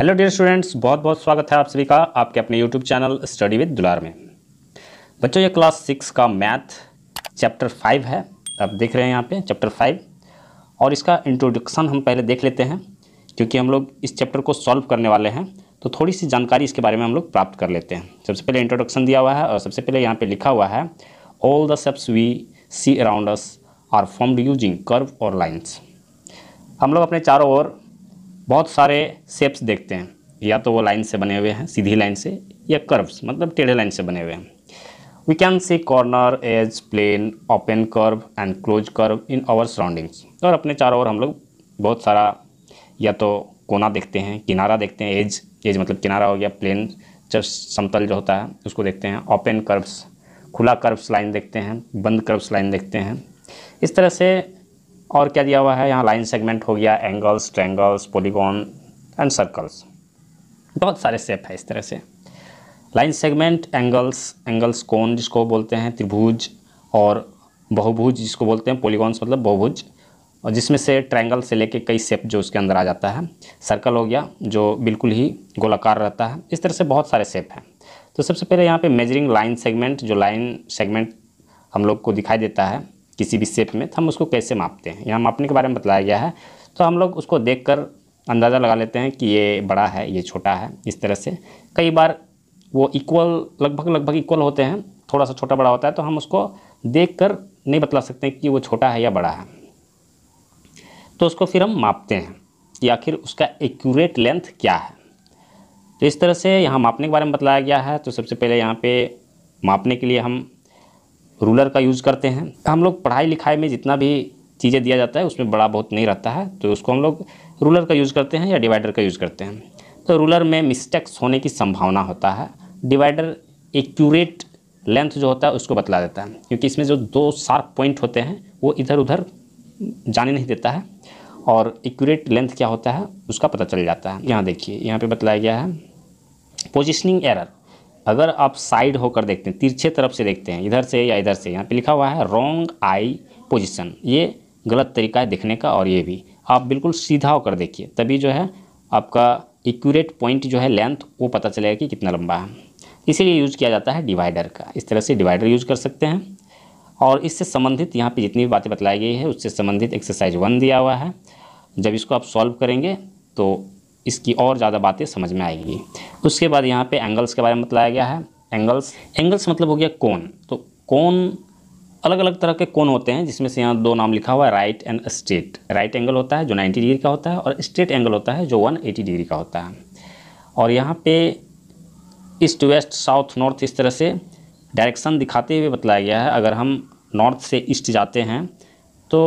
hello dear students बहुत बहुत स्वागत है आप सभी का आपके अपने यूट्यूब चैनल स्टडी विद दुलार में बच्चों ये क्लास सिक्स का मैथ चैप्टर फाइव है आप देख रहे हैं यहाँ पे चैप्टर फाइव और इसका इंट्रोडक्शन हम पहले देख लेते हैं क्योंकि हम लोग इस चैप्टर को सॉल्व करने वाले हैं तो थोड़ी सी जानकारी इसके बारे में हम लोग प्राप्त कर लेते हैं सबसे पहले इंट्रोडक्शन दिया हुआ है और सबसे पहले यहाँ पर लिखा हुआ है all the shapes we see around us are formed using curve और लाइन्स हम लोग अपने चारों ओर बहुत सारे शेप्स देखते हैं या तो वो लाइन से बने हुए हैं सीधी लाइन से या कर्व्स मतलब टेढ़े लाइन से बने हुए हैं we can see corner edge plane open curve and close curve in our surroundings और अपने चारों ओर हम लोग बहुत सारा या तो कोना देखते हैं किनारा देखते हैं एज एज मतलब किनारा हो गया प्लेन जब समतल जो होता है उसको देखते हैं ओपन कर्व्स खुला कर्व्स लाइन देखते हैं बंद कर्व्स लाइन देखते हैं इस तरह से और क्या दिया हुआ है यहाँ लाइन सेगमेंट हो गया angles triangles polygon and circles बहुत सारे सेप है इस तरह से लाइन सेगमेंट एंगल्स एंगल्स कोन जिसको बोलते हैं त्रिभुज और बहुभुज जिसको बोलते हैं पोलीगॉन्स मतलब बहुभुज और जिसमें से ट्रायंगल से लेके कई सेप जो उसके अंदर आ जाता है सर्कल हो गया जो बिल्कुल ही गोलाकार रहता है इस तरह से बहुत सारे सेप हैं तो सबसे पहले यहाँ पे मेजरिंग लाइन सेगमेंट जो लाइन सेगमेंट हम लोग को दिखाई देता है किसी भी शेप में तो हम उसको कैसे मापते हैं यहाँ मापने के बारे में बताया गया है तो हम लोग उसको देख कर अंदाज़ा लगा लेते हैं कि ये बड़ा है ये छोटा है इस तरह से कई बार वो इक्वल लगभग लगभग इक्वल होते हैं थोड़ा सा छोटा बड़ा होता है तो हम उसको देख कर नहीं बतला सकते कि वो छोटा है या बड़ा है तो उसको फिर हम मापते हैं कि आखिर उसका एक्यूरेट लेंथ क्या है तो इस तरह से यहाँ मापने के बारे में बताया गया है तो सबसे पहले यहाँ पे मापने के लिए हम रूलर का यूज़ करते हैं तो हम लोग पढ़ाई लिखाई में जितना भी चीज़ें दिया जाता है उसमें बड़ा बहुत नहीं रहता है तो उसको हम लोग रूलर का यूज़ करते हैं या डिवाइडर का यूज़ करते हैं तो रूलर में मिस्टेक्स होने की संभावना होता है डिवाइडर एक्यूरेट लेंथ जो होता है उसको बतला देता है क्योंकि इसमें जो दो शार्प पॉइंट होते हैं वो इधर उधर जाने नहीं देता है और एक्यूरेट लेंथ क्या होता है उसका पता चल जाता है यहाँ देखिए यहाँ पे बतलाया गया है पोजिशनिंग एरर अगर आप साइड होकर देखते हैं तिरछे तरफ से देखते हैं इधर से या इधर से यहाँ पे लिखा हुआ है रॉन्ग आई पोजिशन ये गलत तरीका है देखने का और ये भी आप बिल्कुल सीधा होकर देखिए तभी जो है आपका एक्यूरेट पॉइंट जो है लेंथ वो पता चलेगा कि कितना लंबा है इसीलिए यूज़ किया जाता है डिवाइडर का इस तरह से डिवाइडर यूज़ कर सकते हैं और इससे संबंधित यहाँ पे जितनी भी बातें बतलाई गई है उससे संबंधित एक्सरसाइज वन दिया हुआ है जब इसको आप सॉल्व करेंगे तो इसकी और ज़्यादा बातें समझ में आएगी उसके बाद यहाँ पे एंगल्स के बारे में बताया गया है एंगल्स एंगल्स मतलब हो गया कौन तो कौन अलग अलग तरह के कौन होते हैं जिसमें से यहाँ दो नाम लिखा हुआ है right and straight right angle होता है जो नाइन्टी डिग्री का होता है और स्ट्रेट एंगल होता है जो वन डिग्री का होता है और यहाँ पर ईस्ट वेस्ट साउथ नॉर्थ इस तरह से डायरेक्शन दिखाते हुए बताया गया है अगर हम नॉर्थ से ईस्ट जाते हैं तो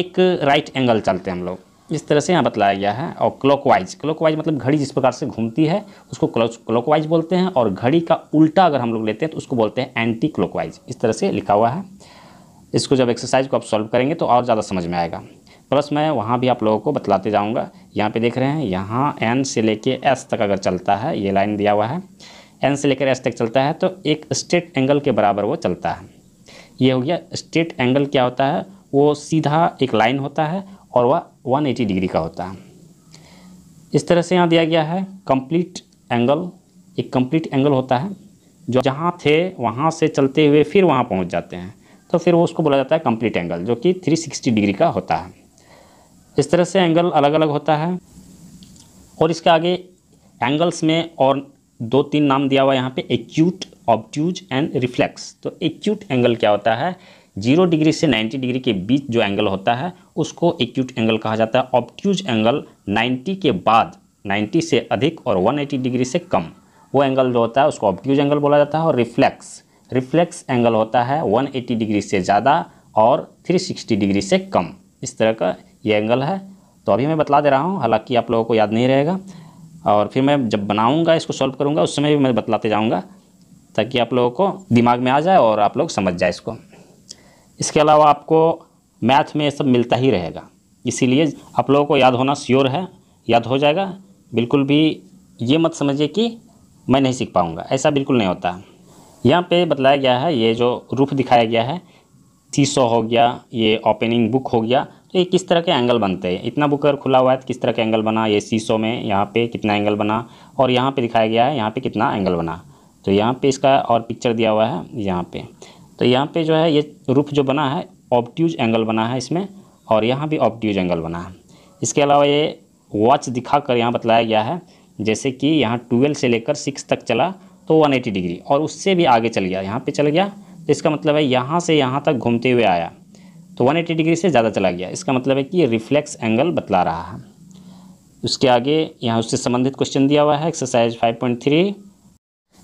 एक राइट एंगल चलते हैं हम लोग इस तरह से यहाँ बतलाया गया है और क्लॉकवाइज क्लॉकवाइज मतलब घड़ी जिस प्रकार से घूमती है उसको क्लॉकवाइज बोलते हैं और घड़ी का उल्टा अगर हम लोग लेते हैं तो उसको बोलते हैं एंटी क्लॉकवाइज इस तरह से लिखा हुआ है इसको जब एक्सरसाइज को आप सॉल्व करेंगे तो और ज़्यादा समझ में आएगा प्लस मैं वहाँ भी आप लोगों को बतलाते जाऊँगा यहाँ पर देख रहे हैं यहाँ एन से कर एस तक अगर चलता है ये लाइन दिया हुआ है एन से लेकर एस तक चलता है तो एक स्ट्रेट एंगल के बराबर वो चलता है ये हो गया स्ट्रेट एंगल क्या होता है वो सीधा एक लाइन होता है और वह 180 डिग्री का होता है इस तरह से यहाँ दिया गया है कंप्लीट एंगल एक कंप्लीट एंगल होता है जो जहाँ थे वहाँ से चलते हुए फिर वहाँ पहुँच जाते हैं तो फिर वो उसको बोला जाता है कंप्लीट एंगल जो कि 360 डिग्री का होता है इस तरह से एंगल अलग अलग होता है और इसके आगे एंगल्स में और दो तीन नाम दिया हुआ है यहाँ पे एक्यूट ऑब्ट्यूज एंड रिफ्लेक्स तो एक्यूट एंगल क्या होता है जीरो डिग्री से नाइन्टी डिग्री के बीच जो एंगल होता है उसको एक्यूट एंगल कहा जाता है ऑप्ट्यूज एंगल नाइन्टी के बाद नाइन्टी से अधिक और वन एटी डिग्री से कम वो एंगल जो होता है उसको ऑप्ट्यूज एंगल बोला जाता है और रिफ्लेक्स रिफ्लेक्स एंगल होता है वन एटी डिग्री से ज़्यादा और थ्री सिक्सटी डिग्री से कम इस तरह का ये एंगल है तो अभी मैं बतला दे रहा हूँ हालाँकि आप लोगों को याद नहीं रहेगा और फिर मैं जब बनाऊँगा इसको सॉल्व करूँगा उस समय भी मैं बतलाते जाऊँगा ताकि आप लोगों को दिमाग में आ जाए और आप लोग समझ जाए इसको इसके अलावा आपको मैथ में ये सब मिलता ही रहेगा इसीलिए आप लोगों को याद होना श्योर है याद हो जाएगा बिल्कुल भी ये मत समझिए कि मैं नहीं सीख पाऊँगा ऐसा बिल्कुल नहीं होता यहाँ पे बताया गया है ये जो रूफ दिखाया गया है सीसो हो गया ये ओपनिंग बुक हो गया तो ये किस तरह के एंगल बनते हैं इतना बुक अगर खुला हुआ है तो किस तरह के एंगल बना ये सीसो में यहाँ पे कितना एंगल बना और यहाँ पे दिखाया गया है यहाँ पे कितना एंगल बना तो यहाँ पे इसका और पिक्चर दिया हुआ है यहाँ पर तो यहाँ पे जो है ये रूफ जो बना है ऑप्ट्यूज एंगल बना है इसमें और यहाँ भी ऑप्ट्यूज एंगल बना है इसके अलावा ये वॉच दिखा कर यहाँ बतलाया गया है जैसे कि यहाँ ट्वेल्व से लेकर सिक्स तक चला तो वन एटी डिग्री और उससे भी आगे चल गया यहाँ पे चल गया तो इसका मतलब है यहाँ से यहाँ तक घूमते हुए आया तो वन एटी डिग्री से ज़्यादा चला गया इसका मतलब है कि ये रिफ्लेक्स एंगल बतला रहा है उसके आगे यहाँ उससे संबंधित क्वेश्चन दिया हुआ है एक्सरसाइज फाइव पॉइंट थ्री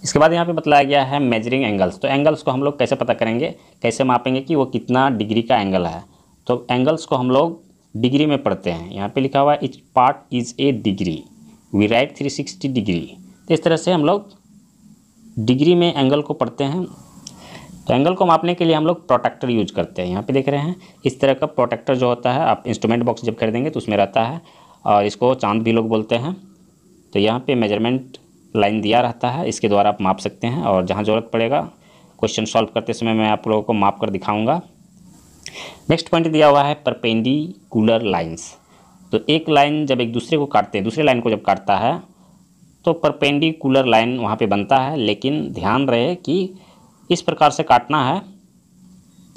इसके बाद यहाँ पे बताया गया है मेजरिंग एंगल्स तो एंगल्स को हम लोग कैसे पता करेंगे कैसे मापेंगे कि वो कितना डिग्री का एंगल है तो एंगल्स को हम लोग डिग्री में पढ़ते हैं यहाँ पे लिखा हुआ है each part is a degree we write three sixty degree तो इस तरह से हम लोग डिग्री में एंगल को पढ़ते हैं तो एंगल को मापने के लिए हम लोग प्रोटेक्टर यूज करते हैं यहाँ पर देख रहे हैं इस तरह का प्रोटेक्टर जो होता है आप इंस्ट्रूमेंट बॉक्स जब खरीदेंगे तो उसमें रहता है और इसको चांद भी लोग बोलते हैं तो यहाँ पर मेजरमेंट लाइन दिया रहता है इसके द्वारा आप माप सकते हैं और जहाँ ज़रूरत पड़ेगा क्वेश्चन सॉल्व करते समय मैं आप लोगों को माप कर दिखाऊंगा नेक्स्ट पॉइंट दिया हुआ है परपेंडी कूलर लाइन्स तो एक लाइन जब एक दूसरे को काटते हैं दूसरे लाइन को जब काटता है तो परपेंडी कूलर लाइन वहाँ पर बनता है लेकिन ध्यान रहे कि इस प्रकार से काटना है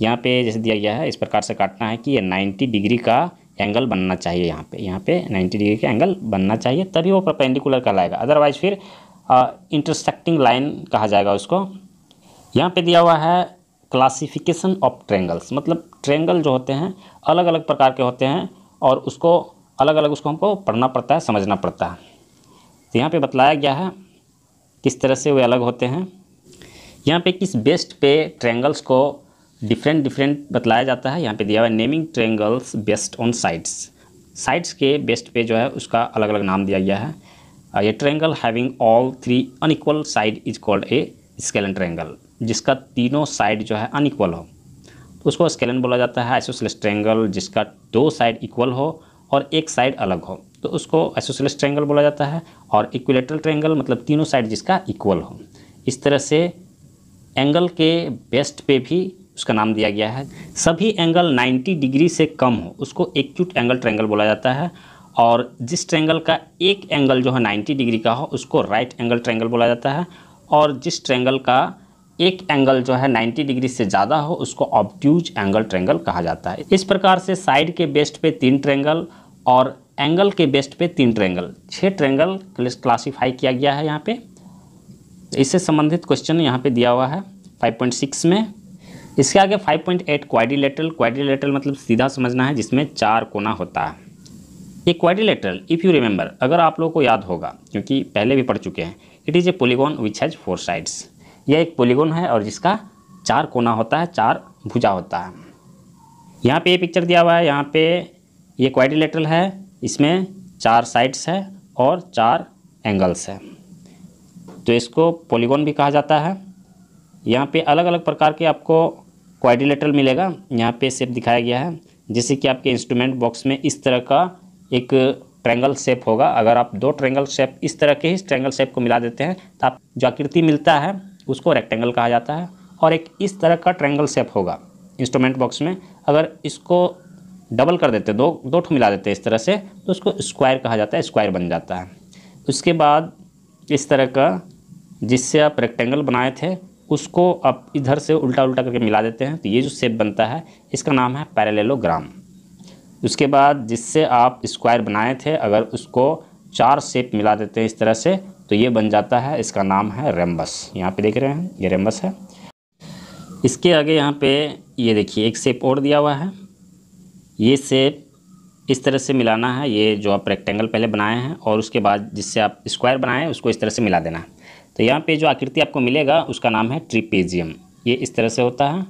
यहाँ पे जैसे दिया गया है इस प्रकार से काटना है कि ये 90 डिग्री का एंगल बनना चाहिए यहाँ पे यहाँ पे 90 डिग्री का एंगल बनना चाहिए तभी वो परपेंडिकुलर कहलाएगा अदरवाइज फिर इंटरसेक्टिंग uh, लाइन कहा जाएगा उसको यहाँ पे दिया हुआ है क्लासिफिकेशन ऑफ ट्रेंगल्स मतलब ट्रेंगल जो होते हैं अलग अलग प्रकार के होते हैं और उसको अलग अलग उसको हमको पढ़ना पड़ता है समझना पड़ता है तो यहाँ पर बतलाया गया है किस तरह से वे अलग होते हैं यहाँ पे किस बेस्ट पे ट्रेंगल्स को डिफरेंट डिफरेंट बतलाया जाता है यहाँ पे दिया हुआ है naming triangles based on sides sides के बेस्ट पे जो है उसका अलग अलग नाम दिया गया है ये triangle having all three unequal side is called a scalene triangle जिसका तीनों साइड जो है अनइक्वल हो तो उसको स्केलन बोला जाता है एसोसलेस ट्रेंगल जिसका दो साइड इक्वल हो और एक साइड अलग हो तो उसको एसोसलेस ट्रेंगल बोला जाता है और इक्विलेटरल ट्रेंगल मतलब तीनों साइड जिसका इक्वल हो इस तरह से एंगल के बेस्ट पे भी उसका नाम दिया गया है सभी एंगल 90 डिग्री से कम हो उसको एक्यूट एंगल ट्रैंगल बोला जाता है और जिस ट्रेंगल का एक एंगल जो है 90 डिग्री का हो उसको राइट एंगल ट्रेंगल बोला जाता है और जिस ट्रेंगल का एक एंगल जो है 90 डिग्री से ज़्यादा हो उसको ऑब्ट्यूज एंगल ट्रेंगल कहा जाता है इस प्रकार से साइड के बेस्ट पे तीन ट्रेंगल और एंगल के बेस्ट पे तीन ट्रेंगल छः ट्रेंगल क्लासीफाई किया गया है यहाँ पे इससे संबंधित क्वेश्चन यहाँ पे दिया हुआ है 5.6 में इसके आगे 5.8 पॉइंट एट क्वाइडिलेटर क्वाइडिलेटर मतलब सीधा समझना है जिसमें चार कोना होता है ये क्वाइडिलेटर इफ़ यू रिमेंबर अगर आप लोगों को याद होगा क्योंकि पहले भी पढ़ चुके हैं it is a polygon which has four sides यह एक पोलीगोन है और जिसका चार कोना होता है चार भुजा होता है यहाँ पे ये पिक्चर दिया हुआ है यहाँ पे ये क्वारिलेटरल है इसमें चार साइड्स है और चार एंगल्स है तो इसको पोलीगोन भी कहा जाता है यहाँ पे अलग अलग प्रकार के आपको क्वाड्रिलेटरल मिलेगा यहाँ पे शेप दिखाया गया है जैसे कि आपके इंस्ट्रूमेंट बॉक्स में इस तरह का एक ट्रैंगल शेप होगा अगर आप दो ट्रैंगल शेप इस तरह के ही ट्रैंगल शेप को मिला देते हैं तो आप जो आकृति मिलता है उसको रेक्टेंगल कहा जाता है और एक इस तरह का ट्रैंगल शेप होगा इंस्ट्रूमेंट बॉक्स में अगर इसको डबल कर देते दो दो ठो मिला देते हैं इस तरह से तो उसको स्क्वायर कहा जाता है स्क्वायर बन जाता है उसके बाद इस तरह का जिससे आप रेक्टेंगल बनाए थे उसको आप इधर से उल्टा उल्टा करके मिला देते हैं तो ये जो शेप बनता है इसका नाम है पैरेलेलोग्राम उसके बाद जिससे आप स्क्वायर बनाए थे अगर उसको चार शेप मिला देते हैं इस तरह से तो ये बन जाता है इसका नाम है रेम्बस यहाँ पे देख रहे हैं ये रेम्बस है इसके आगे यहाँ पे ये देखिए एक शेप और दिया हुआ है ये शेप इस तरह से मिलाना है ये जो आप रेक्टेंगल पहले बनाए हैं और उसके बाद जिससे आप स्क्वायर बनाएँ उसको इस तरह से मिला देना है तो यहाँ पे जो आकृति आपको मिलेगा उसका नाम है ट्रिपेजियम ये इस तरह से होता है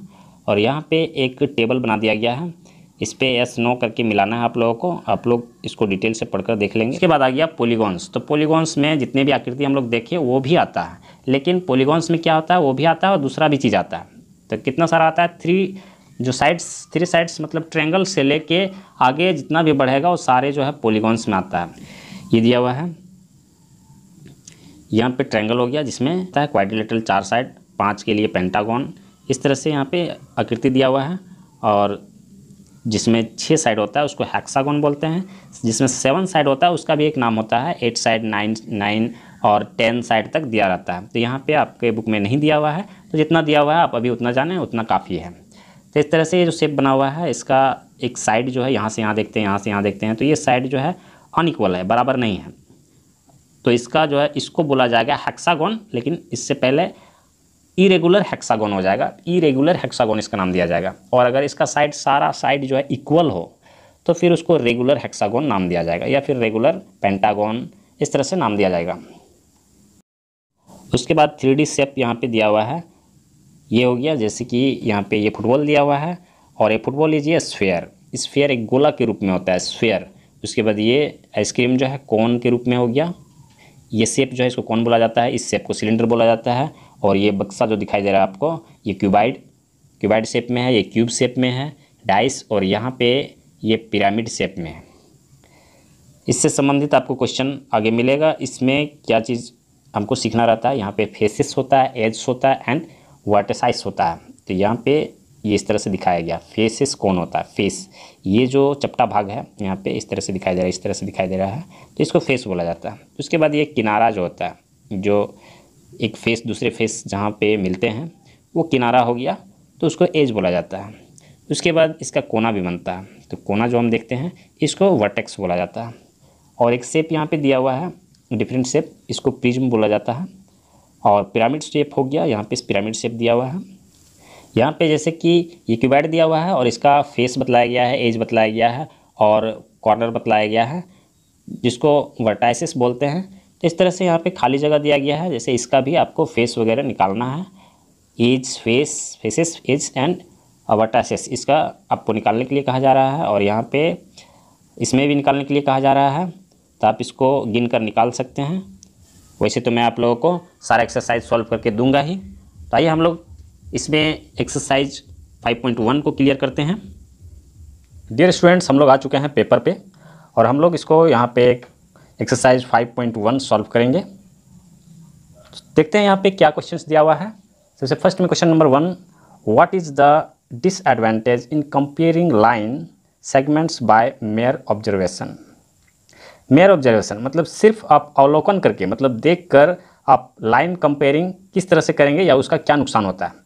और यहाँ पे एक टेबल बना दिया गया है इस पर एस नो करके मिलाना है आप लोगों को आप लोग इसको डिटेल से पढ़कर देख लेंगे इसके बाद आ गया पोलीगॉन्स तो पोलीगॉन्स में जितने भी आकृति हम लोग देखें वो भी आता है लेकिन पोलीगॉन्स में क्या होता है वो भी आता है और दूसरा भी चीज़ आता है तो कितना सारा आता है थ्री जो साइड्स थ्री साइड्स मतलब ट्रेंगल से लेके आगे जितना भी बढ़ेगा वो सारे जो है पोलीगॉन्स में आता है ये दिया हुआ है यहाँ पे ट्रैंगल हो गया जिसमें होता है क्वाड्रिलेटरल चार साइड पाँच के लिए पेंटागॉन इस तरह से यहाँ पे आकृति दिया हुआ है और जिसमें छः साइड होता है उसको हैक्सागॉन बोलते हैं जिसमें सेवन साइड होता है उसका भी एक नाम होता है एट साइड नाइन नाइन और टेन साइड तक दिया रहता है तो यहाँ पर आपके बुक में नहीं दिया हुआ है तो जितना दिया हुआ है आप अभी उतना जाने उतना काफ़ी है तो इस तरह से ये जो शेप बना हुआ है इसका एक साइड जो है यहाँ से यहाँ देखते हैं यहाँ से यहाँ देखते हैं तो ये साइड जो है अनइक्वल है बराबर नहीं है तो इसका जो है इसको बोला जाएगा हेक्सागोन लेकिन इससे पहले इरेगुलर हेक्सागोन हो जाएगा इरेगुलर हेक्सागोन इसका नाम दिया जाएगा और अगर इसका साइड सारा साइड जो है इक्वल हो तो फिर उसको रेगुलर हेक्सागोन नाम दिया जाएगा या फिर रेगुलर पेंटागोन इस तरह से नाम दिया जाएगा उसके बाद थ्री डी सेप यहाँ पर दिया हुआ है ये हो गया जैसे कि यहाँ पे ये फुटबॉल दिया हुआ है और ये फुटबॉल लीजिए स्फेयर स्फेयर एक गोला के रूप में होता है स्फेयर उसके बाद ये आइसक्रीम जो है कौन के रूप में हो गया ये शेप जो है इसको कौन बोला जाता है इस शेप को सिलेंडर बोला जाता है और ये बक्सा जो दिखाई दे रहा है आपको ये क्यूबाइड क्यूबाइड शेप में है ये क्यूब शेप में है डाइस और यहाँ पे ये पिरामिड शेप में है इससे संबंधित आपको क्वेश्चन आगे मिलेगा इसमें क्या चीज़ हमको सीखना रहता है यहाँ पे फेसिस होता है एज्स होता है एंड वाटर साइज होता है तो यहाँ पे ये इस तरह से दिखाया गया फेसेस कौन होता है फेस ये जो चपटा भाग है यहाँ पे इस तरह से दिखाई दे रहा है इस तरह से दिखाई दे रहा है तो इसको फेस बोला जाता है तो उसके बाद ये किनारा जो होता है जो एक फेस दूसरे फेस जहाँ पे मिलते हैं वो किनारा हो गया तो उसको एज बोला जाता है उसके बाद इसका कोना भी बनता है तो कोना जो हम देखते हैं इसको वर्टेक्स बोला जाता है और एक सेप यहाँ पर दिया हुआ है डिफरेंट सेप इसको प्रिज्म बोला जाता है और पिरामिड शेप हो गया यहाँ पर पिरामिड शेप दिया हुआ है यहाँ पे जैसे कि ये क्यूबैड दिया हुआ है और इसका फेस बतलाया गया है एज बतलाया गया है और कॉर्नर बतलाया गया है जिसको वर्टाइसिस बोलते हैं तो इस तरह से यहाँ पे खाली जगह दिया गया है जैसे इसका भी आपको फेस वगैरह निकालना है edge face faces edge and vertices इसका आपको निकालने के लिए कहा जा रहा है और यहाँ पर इसमें भी निकालने के लिए कहा जा रहा है तो आप इसको गिन कर निकाल सकते हैं वैसे तो मैं आप लोगों को सारा एक्सरसाइज सॉल्व करके दूंगा ही तो आइए हम लोग इसमें एक्सरसाइज 5.1 को क्लियर करते हैं डियर स्टूडेंट्स हम लोग आ चुके हैं पेपर पे और हम लोग इसको यहाँ पे एक्सरसाइज 5.1 सॉल्व करेंगे देखते हैं यहाँ पे क्या क्वेश्चंस दिया हुआ है सबसे फर्स्ट में question number one what is the disadvantage in comparing line segments by mere observation mere observation मतलब सिर्फ आप अवलोकन करके मतलब कर आप लाइन कंपेयरिंग किस तरह से करेंगे या उसका क्या नुकसान होता है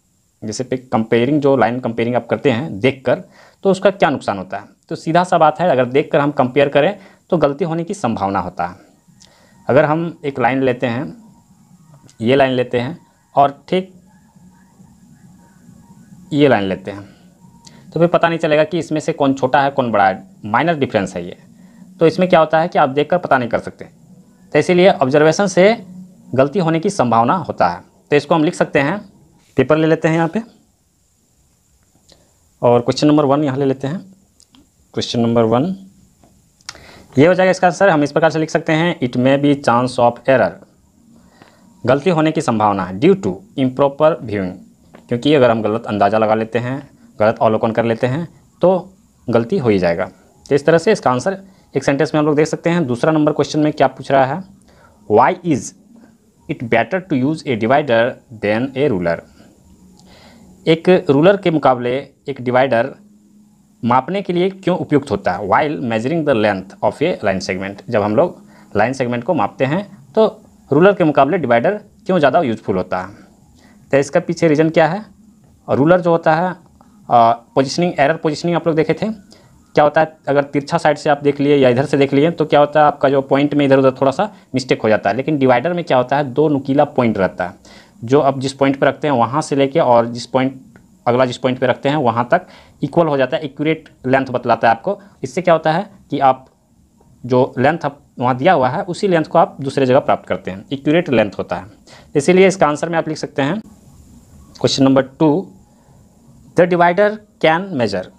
जैसे पे कंपेयरिंग जो लाइन कंपेयरिंग आप करते हैं देखकर तो उसका क्या नुकसान होता है तो सीधा सा बात है अगर देखकर हम कंपेयर करें तो गलती होने की संभावना होता है अगर हम एक लाइन लेते हैं ये लाइन लेते हैं और ठीक ये लाइन लेते हैं तो फिर पता नहीं चलेगा कि इसमें से कौन छोटा है कौन बड़ा है माइनर डिफरेंस है ये तो इसमें क्या होता है कि आप देखकर पता नहीं कर सकते तो इसीलिए ऑब्जर्वेशन से गलती होने की संभावना होता है तो इसको हम लिख सकते हैं पेपर ले लेते हैं यहाँ पे और क्वेश्चन नंबर वन यहाँ ले लेते हैं क्वेश्चन नंबर वन ये हो जाएगा इसका आंसर हम इस प्रकार से लिख सकते हैं it may be chance of error गलती होने की संभावना है ड्यू टू इम्प्रॉपर व्यूइंग क्योंकि अगर हम गलत अंदाज़ा लगा लेते हैं गलत अवलोकन कर लेते हैं तो गलती हो ही जाएगा तो इस तरह से इसका आंसर एक सेंटेंस में हम लोग देख सकते हैं दूसरा नंबर क्वेश्चन में क्या पूछ रहा है why is it better to use a divider than a ruler एक रूलर के मुकाबले एक डिवाइडर मापने के लिए क्यों उपयुक्त होता है while measuring the length of a line segment जब हम लोग लाइन सेगमेंट को मापते हैं तो रूलर के मुकाबले डिवाइडर क्यों ज़्यादा यूजफुल होता है तो इसका पीछे रीज़न क्या है रूलर जो होता है पोजिशनिंग एरर पोजिशनिंग आप लोग देखे थे क्या होता है अगर तिरछा साइड से आप देख लिए या इधर से देख लिए तो क्या होता है आपका जो पॉइंट में इधर उधर थोड़ा सा मिस्टेक हो जाता है लेकिन डिवाइडर में क्या होता है दो नुकीला पॉइंट रहता है जो अब जिस पॉइंट पर रखते हैं वहाँ से लेके और जिस पॉइंट अगला जिस पॉइंट पर रखते हैं वहाँ तक इक्वल हो जाता है एक्यूरेट लेंथ बतलाता है आपको इससे क्या होता है कि आप जो लेंथ आप वहाँ दिया हुआ है उसी लेंथ को आप दूसरे जगह प्राप्त करते हैं एक्यूरेट लेंथ होता है इसीलिए इसका आंसर में आप लिख सकते हैं question number two the divider can measure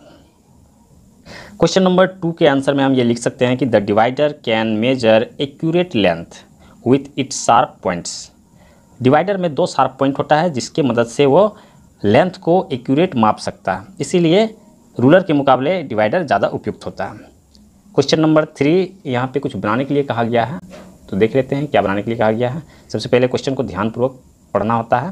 question number two के आंसर में हम ये लिख सकते हैं कि the divider can measure accurate length with its sharp points divider में दो शार्प पॉइंट होता है जिसके मदद से वो लेंथ को एक्यूरेट माप सकता है इसीलिए रूलर के मुकाबले डिवाइडर ज़्यादा उपयुक्त होता है क्वेश्चन नंबर थ्री यहाँ पे कुछ बनाने के लिए कहा गया है तो देख लेते हैं क्या बनाने के लिए कहा गया है सबसे पहले क्वेश्चन को ध्यानपूर्वक पढ़ना होता है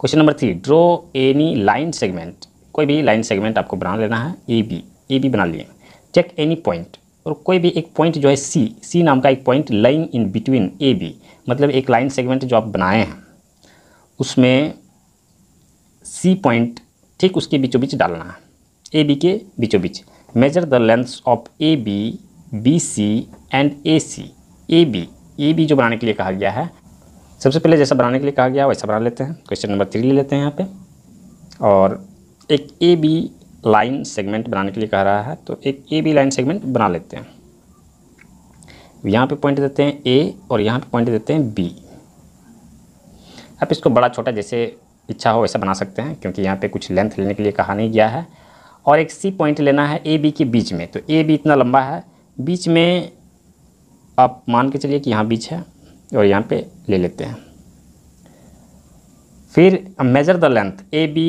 question number three draw any line segment कोई भी लाइन सेगमेंट आपको बना लेना है ए बी ए बी बना लिए चेक एनी पॉइंट और कोई भी एक पॉइंट जो है सी सी नाम का एक point line in between A B मतलब एक लाइन सेगमेंट जो आप बनाए हैं उसमें सी पॉइंट ठीक उसके बीचों बीच डालना है ए बी के बीचों बीच measure the lengths of A B B C and A C A B A B जो बनाने के लिए कहा गया है सबसे पहले जैसा बनाने के लिए कहा गया वैसा बना लेते हैं क्वेश्चन नंबर थ्री ले लेते हैं यहाँ पे और एक ए बी लाइन सेगमेंट बनाने के लिए कह रहा है तो एक ए बी लाइन सेगमेंट बना लेते हैं यहाँ पे पॉइंट देते हैं ए और यहाँ पे पॉइंट देते हैं बी आप इसको बड़ा छोटा जैसे इच्छा हो वैसा बना सकते हैं क्योंकि यहाँ पे कुछ लेंथ लेने के लिए कहा नहीं गया है और एक सी पॉइंट लेना है ए बी के बीच में तो ए बी इतना लंबा है बीच में आप मान के चलिए कि यहाँ बीच है और यहाँ पर ले लेते हैं फिर measure the length A B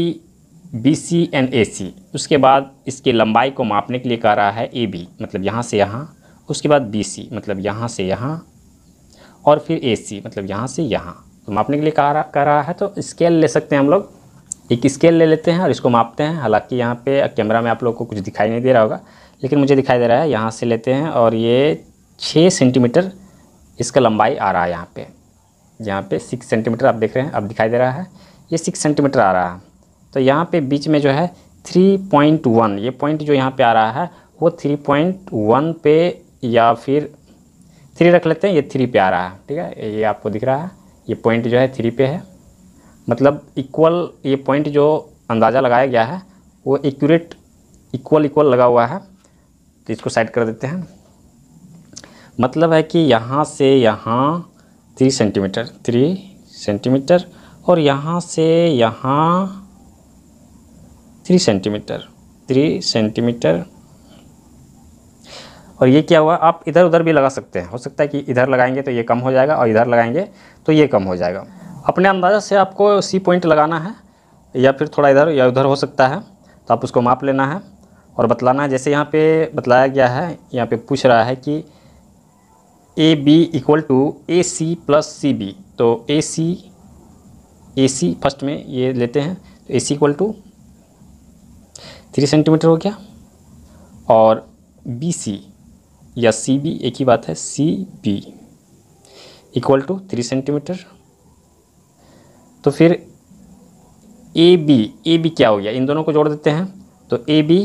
B C and A C उसके बाद इसके लंबाई को मापने के लिए कह रहा है ए बी मतलब यहाँ से यहाँ उसके बाद बी सी मतलब यहाँ से यहाँ और फिर ए सी मतलब यहाँ से यहाँ तो मापने के लिए कह रहा कह रहा है तो स्केल ले सकते हैं हम लोग एक स्केल ले लेते हैं और इसको मापते हैं हालांकि यहाँ पे कैमरा में आप लोग को कुछ दिखाई नहीं दे रहा होगा लेकिन मुझे दिखाई दे रहा है यहाँ से लेते हैं और ये छः सेंटीमीटर इसका लंबाई आ रहा है यहाँ पे यहाँ पे सिक्स सेंटीमीटर आप देख रहे हैं अब दिखाई दे रहा है ये सिक्स सेंटीमीटर आ रहा है तो यहाँ पर बीच में जो है थ्री पॉइंट वन ये पॉइंट जो यहाँ पर आ रहा है वो थ्री पॉइंट वन पे या फिर थ्री रख लेते हैं ये थ्री पे आ रहा है ठीक है ये आपको दिख रहा है ये पॉइंट जो है थ्री पे है मतलब इक्वल ये पॉइंट जो अंदाज़ा लगाया गया है वो एक्यूरेट इक्वल इक्वल लगा हुआ है तो इसको साइड कर देते हैं मतलब है कि यहाँ से यहाँ थ्री सेंटीमीटर थ्री सेंटीमीटर और यहाँ से यहाँ थ्री सेंटीमीटर थ्री सेंटीमीटर और ये क्या हुआ आप इधर उधर भी लगा सकते हैं हो सकता है कि इधर लगाएंगे तो ये कम हो जाएगा और इधर लगाएंगे तो ये कम हो जाएगा अपने अंदाज़ा से आपको सी पॉइंट लगाना है या फिर थोड़ा इधर या उधर हो सकता है तो आप उसको माप लेना है और बतलाना है जैसे यहाँ पे बतलाया गया है यहाँ पे पूछ रहा है कि A B equal to A C plus C B तो A C A C first में ये लेते हैं तो A C equal to three centimetre हो गया और बी सी या सी बी एक ही बात है C B equal to three centimetre तो फिर ए बी ए बी क्या हो गया इन दोनों को जोड़ देते हैं तो A B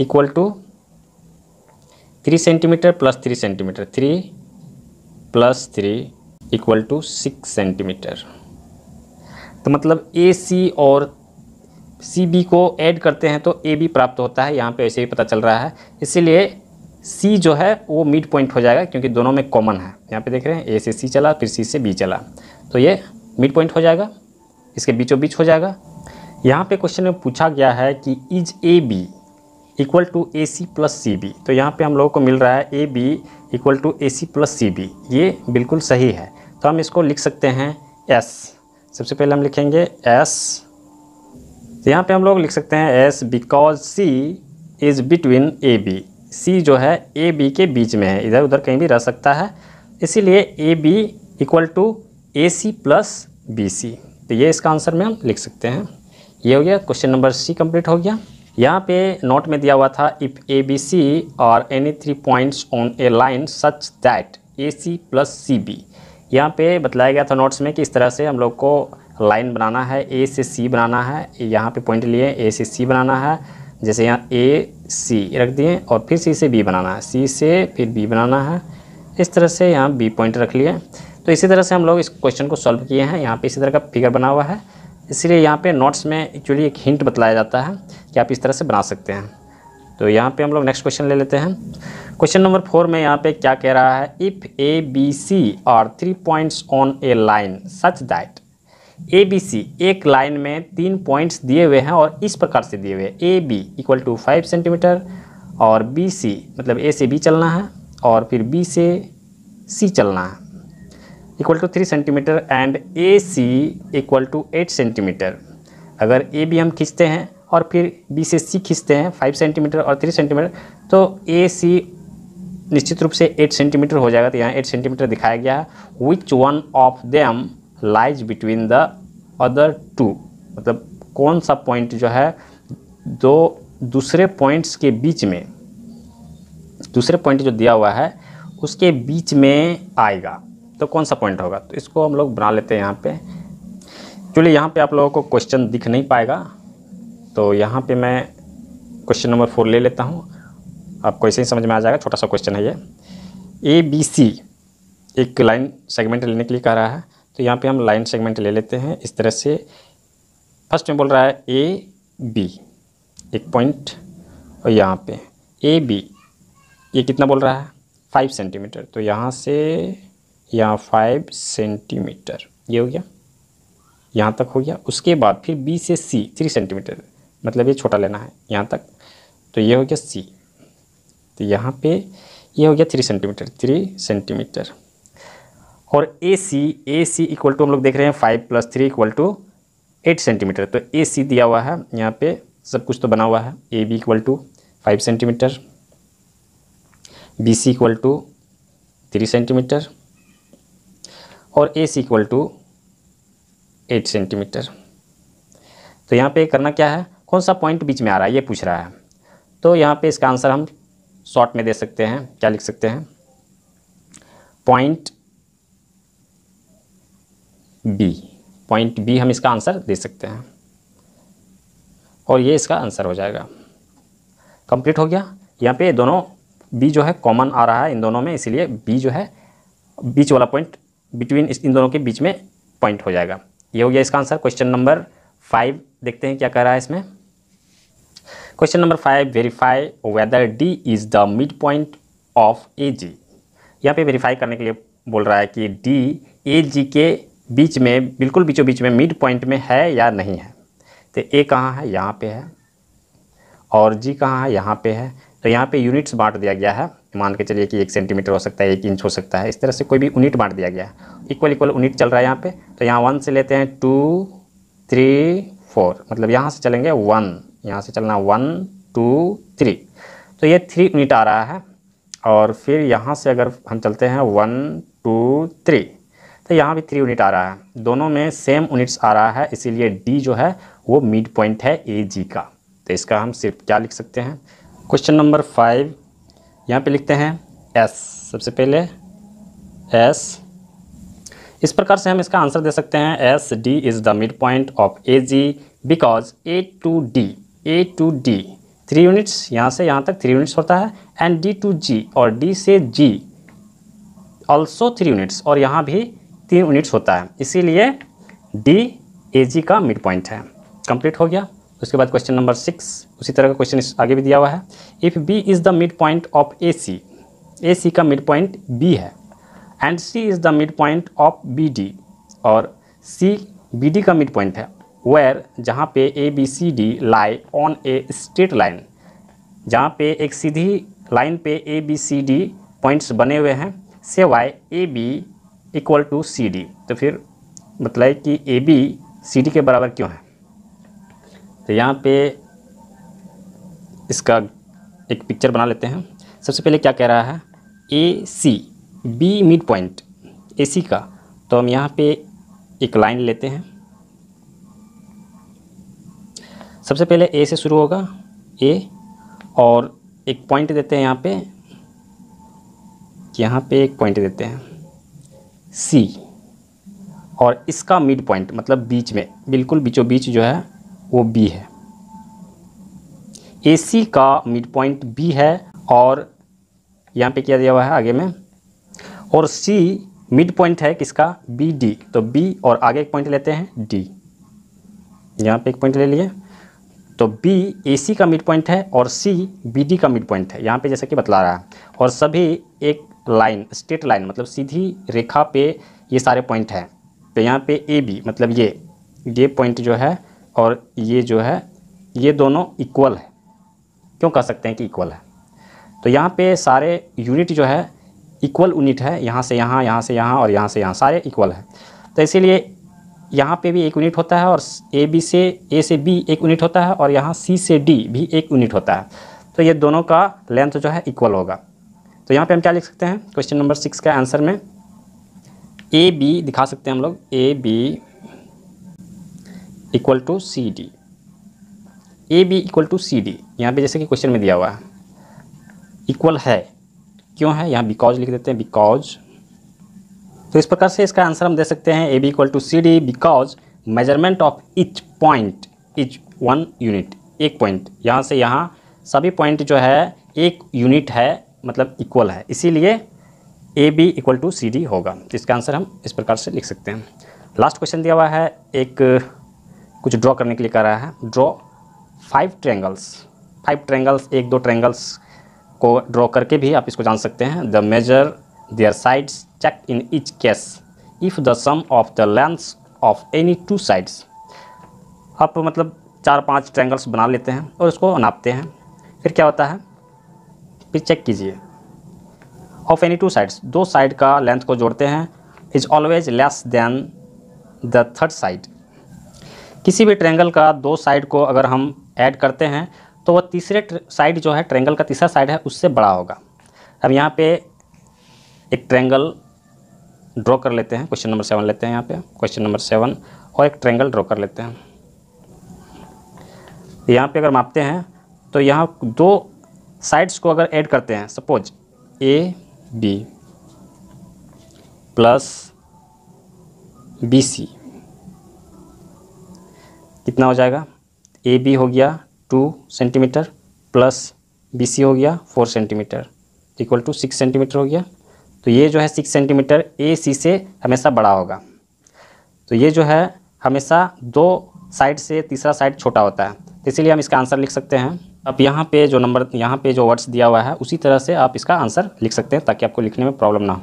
equal to three centimetre plus three centimetre three plus three equal to six centimetre तो मतलब ए सी और सी बी को ऐड करते हैं तो ए बी प्राप्त होता है यहाँ पे ऐसे ही पता चल रहा है इसीलिए सी जो है वो मिड पॉइंट हो जाएगा क्योंकि दोनों में कॉमन है यहाँ पे देख रहे हैं ए से सी चला फिर सी से बी चला तो ये मिड पॉइंट हो जाएगा इसके बीचों बीच हो जाएगा यहाँ पे क्वेश्चन में पूछा गया है कि is A B equal to A C plus C B तो यहाँ पे हम लोगों को मिल रहा है A B equal to A C plus C B ये बिल्कुल सही है तो हम इसको लिख सकते हैं एस सबसे पहले हम लिखेंगे एस तो यहाँ पे हम लोग लिख सकते हैं as because C is between A B C जो है ए बी के बीच में है इधर उधर कहीं भी रह सकता है इसीलिए A B equal to A C plus B C तो ये इसका आंसर में हम लिख सकते हैं ये हो गया क्वेश्चन नंबर सी कंप्लीट हो गया यहाँ पे नोट में दिया हुआ था इफ़ ए बी सी और any three points on a line such that A C plus C B यहाँ पे बताया गया था नोट्स में कि इस तरह से हम लोग को लाइन बनाना है ए से सी बनाना है यहाँ पे पॉइंट लिए ए से सी बनाना है जैसे यहाँ ए सी रख दिए और फिर सी से बी बनाना है सी से फिर बी बनाना है इस तरह से यहाँ बी पॉइंट रख लिए तो इसी तरह से हम लोग इस क्वेश्चन को सॉल्व किए हैं यहाँ पे इसी तरह का फिगर बना हुआ है इसलिए यहाँ पे नोट्स में एक्चुअली एक हिंट बतलाया जाता है कि आप इस तरह से बना सकते हैं तो यहाँ पे हम लोग नेक्स्ट क्वेश्चन ले लेते हैं क्वेश्चन नंबर फोर में यहाँ पे क्या कह रहा है if A B C are three points on a line such that A B C एक लाइन में तीन पॉइंट्स दिए हुए हैं और इस प्रकार से दिए हुए हैं A B equal to five centimetre और बी सी मतलब ए से बी चलना है और फिर बी से सी चलना है equal to three centimetre and A C equal to eight centimetre अगर ए बी हम खींचते हैं और फिर बी से सी खींचते हैं फाइव सेंटीमीटर और थ्री सेंटीमीटर तो ए सी निश्चित रूप से एट सेंटीमीटर हो जाएगा तो यहाँ एट सेंटीमीटर दिखाया गया है which one of them lies between the other two मतलब कौन सा पॉइंट जो है दो दूसरे पॉइंट्स के बीच में दूसरे पॉइंट जो दिया हुआ है उसके बीच में आएगा तो कौन सा पॉइंट होगा तो इसको हम लोग बना लेते हैं यहाँ पे चलिए यहाँ पे आप लोगों को क्वेश्चन दिख नहीं पाएगा तो यहाँ पे मैं क्वेश्चन नंबर फोर ले लेता हूँ आपको ऐसे ही समझ में आ जाएगा छोटा सा क्वेश्चन है ये ए बी सी एक लाइन सेगमेंट लेने के लिए कह रहा है तो यहाँ पे हम लाइन सेगमेंट ले लेते हैं इस तरह से फर्स्ट में बोल रहा है ए बी एक पॉइंट और यहाँ पे ए बी ये कितना बोल रहा है फाइव सेंटीमीटर तो यहाँ से यहाँ फाइव सेंटीमीटर ये हो गया यहाँ तक हो गया उसके बाद फिर बी से सी थ्री सेंटीमीटर मतलब ये छोटा लेना है यहाँ तक तो ये हो गया सी तो यहाँ पे ये हो गया थ्री सेंटीमीटर थ्री सेंटीमीटर और A C A C equal to हम लोग देख रहे हैं five plus three equal to eight centimetre तो ए सी दिया हुआ है यहाँ पे सब कुछ तो बना हुआ है A B equal to five centimetre B C equal to three centimetre और A C equal to eight centimetre तो यहाँ पे करना क्या है कौन सा पॉइंट बीच में आ रहा है ये पूछ रहा है तो यहाँ पे इसका आंसर हम शॉर्ट में दे सकते हैं क्या लिख सकते हैं पॉइंट बी पॉइंट बी हम इसका आंसर दे सकते हैं और ये इसका आंसर हो जाएगा कंप्लीट हो गया यहाँ पे दोनों बी जो है कॉमन आ रहा है इन दोनों में इसलिए बी जो है बीच वाला पॉइंट बिटवीन इन दोनों के बीच में पॉइंट हो जाएगा ये हो गया इसका आंसर क्वेश्चन नंबर फाइव देखते हैं क्या कह रहा है इसमें question number five verify whether D is the mid point of A G यहाँ पे वेरीफाई करने के लिए बोल रहा है कि डी ए जी के बीच में बिल्कुल बीचों बीच में मिड पॉइंट में है या नहीं है तो ए कहाँ है यहाँ पे है और जी कहाँ है यहाँ पे है तो यहाँ पे यूनिट्स बांट दिया गया है मान के चलिए कि एक सेंटीमीटर हो सकता है एक इंच हो सकता है इस तरह से कोई भी यूनिट बांट दिया गया है इक्वल इक्वल यूनिट चल रहा है यहाँ पर तो यहाँ वन से लेते हैं टू थ्री फोर मतलब यहाँ से चलेंगे वन यहाँ से चलना वन टू थ्री तो ये थ्री यूनिट आ रहा है और फिर यहाँ से अगर हम चलते हैं वन टू थ्री तो यहाँ भी थ्री यूनिट आ रहा है दोनों में सेम यूनिट्स आ रहा है इसीलिए डी जो है वो मिड पॉइंट है ए जी का तो इसका हम सिर्फ क्या लिख सकते हैं क्वेश्चन नंबर फाइव यहाँ पे लिखते हैं एस सबसे पहले एस इस प्रकार से हम इसका आंसर दे सकते हैं as D is the mid point of A G because A to D A to D three units यहाँ से यहाँ तक थ्री यूनिट्स होता है एंड डी टू जी और डी से जी ऑल्सो थ्री यूनिट्स और यहाँ भी तीन यूनिट्स होता है इसीलिए डी ए जी का मिड पॉइंट है कंप्लीट हो गया उसके बाद क्वेश्चन नंबर सिक्स उसी तरह का क्वेश्चन आगे भी दिया हुआ है if B is the mid point of A C A C का मिड पॉइंट बी है and C is the mid point of B D और सी बी डी का मिड पॉइंट है वेयर जहाँ पे A B C D lie on a straight line जहाँ पे एक सीधी लाइन पे A B C D points बने हुए हैं why A B equal to C D तो फिर बतलाए कि ए बी सी डी के बराबर क्यों है तो यहाँ पे इसका एक पिक्चर बना लेते हैं सबसे पहले क्या कह रहा है A C B mid point A C का तो हम यहाँ पे एक लाइन लेते हैं सबसे पहले ए से शुरू होगा ए और एक पॉइंट देते हैं यहाँ पे यहाँ पे एक पॉइंट देते हैं सी और इसका मिड पॉइंट मतलब बीच में बिल्कुल बीचों बीच जो है वो बी है ए सी का मिड पॉइंट बी है और यहाँ पे क्या दिया हुआ है आगे में और सी मिड पॉइंट है किसका बी डी तो बी और आगे एक पॉइंट लेते हैं डी यहाँ पे एक पॉइंट ले लिए तो बी ए सी का मिड पॉइंट है और सी बी डी का मिड पॉइंट है यहाँ पे जैसा कि बतला रहा है और सभी एक लाइन स्ट्रेट लाइन मतलब सीधी रेखा पे ये सारे पॉइंट हैं तो यहाँ पे ए बी मतलब ये ये पॉइंट जो है और ये जो है ये दोनों इक्वल है क्यों कह सकते हैं कि इक्वल है तो यहाँ पे सारे यूनिट जो है इक्वल यूनिट है यहाँ से यहाँ यहाँ से यहाँ और यहाँ से यहाँ सारे इक्वल है तो इसीलिए यहाँ पे भी एक यूनिट होता है और ए बी से ए से बी एक यूनिट होता है और यहाँ सी से डी भी एक यूनिट होता है तो ये दोनों का लेंथ जो है इक्वल होगा तो यहाँ पे हम क्या लिख सकते हैं क्वेश्चन नंबर सिक्स का आंसर में ए बी दिखा सकते हैं हम लोग A B equal to C D A B equal to C D यहाँ पे जैसे कि क्वेश्चन में दिया हुआ है इक्वल है क्यों है यहाँ बिकॉज लिख देते हैं बिकॉज तो इस प्रकार से इसका आंसर हम दे सकते हैं A B equal to C D because measurement of each point each one unit एक पॉइंट यहाँ से यहाँ सभी पॉइंट जो है एक यूनिट है मतलब इक्वल है इसीलिए A B equal to C D होगा तो इसका आंसर हम इस प्रकार से लिख सकते हैं लास्ट क्वेश्चन दिया हुआ है एक कुछ ड्रॉ करने के लिए कह रहा है draw five triangles five triangles एक दो ट्रेंगल्स को ड्रॉ करके भी आप इसको जान सकते हैं the measure their sides check in each case if the sum of the lengths of any two sides आप मतलब चार पांच ट्रेंगल्स बना लेते हैं और उसको नापते हैं फिर क्या होता है फिर चेक कीजिए ऑफ एनी टू साइड्स दो साइड का लेंथ को जोड़ते हैं is always less than the third side किसी भी ट्रेंगल का दो साइड को अगर हम ऐड करते हैं तो वह तीसरे साइड जो है ट्रेंगल का तीसरा साइड है उससे बड़ा होगा अब यहाँ पे एक ट्रेंगल ड्रॉ कर लेते हैं क्वेश्चन नंबर सेवन लेते हैं यहाँ पे क्वेश्चन नंबर सेवन और एक ट्रेंगल ड्रॉ कर लेते हैं यहाँ पे अगर मापते हैं तो यहाँ दो साइड्स को अगर ऐड करते हैं suppose A B plus B C कितना हो जाएगा ए बी हो गया two centimetre plus B C हो गया four centimetre equal to six centimetre हो गया तो ये जो है सिक्स सेंटीमीटर ए सी से हमेशा बड़ा होगा तो ये जो है हमेशा दो साइड से तीसरा साइड छोटा होता है तो इसीलिए हम इसका आंसर लिख सकते हैं अब यहाँ पे जो नंबर यहाँ पे जो वर्ड्स दिया हुआ है उसी तरह से आप इसका आंसर लिख सकते हैं ताकि आपको लिखने में प्रॉब्लम ना हो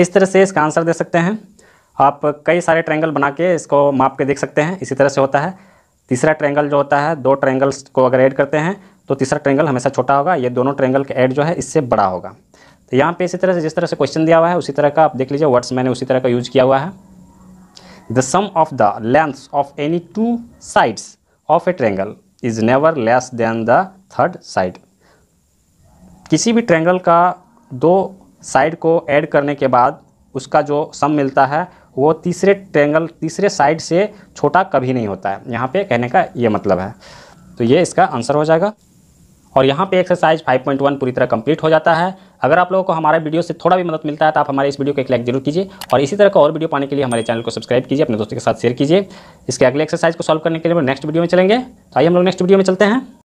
इस तरह से इसका आंसर दे सकते हैं आप कई सारे ट्रायंगल बना के इसको माप के देख सकते हैं इसी तरह से होता है तीसरा ट्रायंगल जो होता है दो ट्रायंगल्स को अगर ऐड करते हैं तो तीसरा ट्रायंगल हमेशा छोटा होगा ये दोनों ट्रायंगल का ऐड जो है इससे बड़ा होगा तो यहाँ पे इसी तरह से जिस तरह से क्वेश्चन दिया हुआ है उसी तरह का आप देख लीजिए वर्ड्स मैंने उसी तरह का यूज किया हुआ है the sum of the length of any two sides of a triangle is never less than the third side किसी भी ट्रेंगल का दो साइड को ऐड करने के बाद उसका जो सम मिलता है वो तीसरे ट्रेंगल तीसरे साइड से छोटा कभी नहीं होता है यहाँ पे कहने का ये मतलब है तो ये इसका आंसर हो जाएगा और यहाँ पे एक्सरसाइज 5.1 पूरी तरह कंप्लीट हो जाता है अगर आप लोगों को हमारे वीडियो से थोड़ा भी मदद मिलता है तो आप हमारे इस वीडियो को एक लाइक जरूर कीजिए और इसी तरह का और वीडियो पाने के लिए हमारे चैनल को सब्सक्राइब कीजिए अपने दोस्तों के साथ शेयर कीजिए इसके अगले एक्सरसाइज को सॉल्व करने के लिए हम नेक्स्ट वीडियो में चलेंगे तो आइए हम लोग नेक्स्ट वीडियो में चलते हैं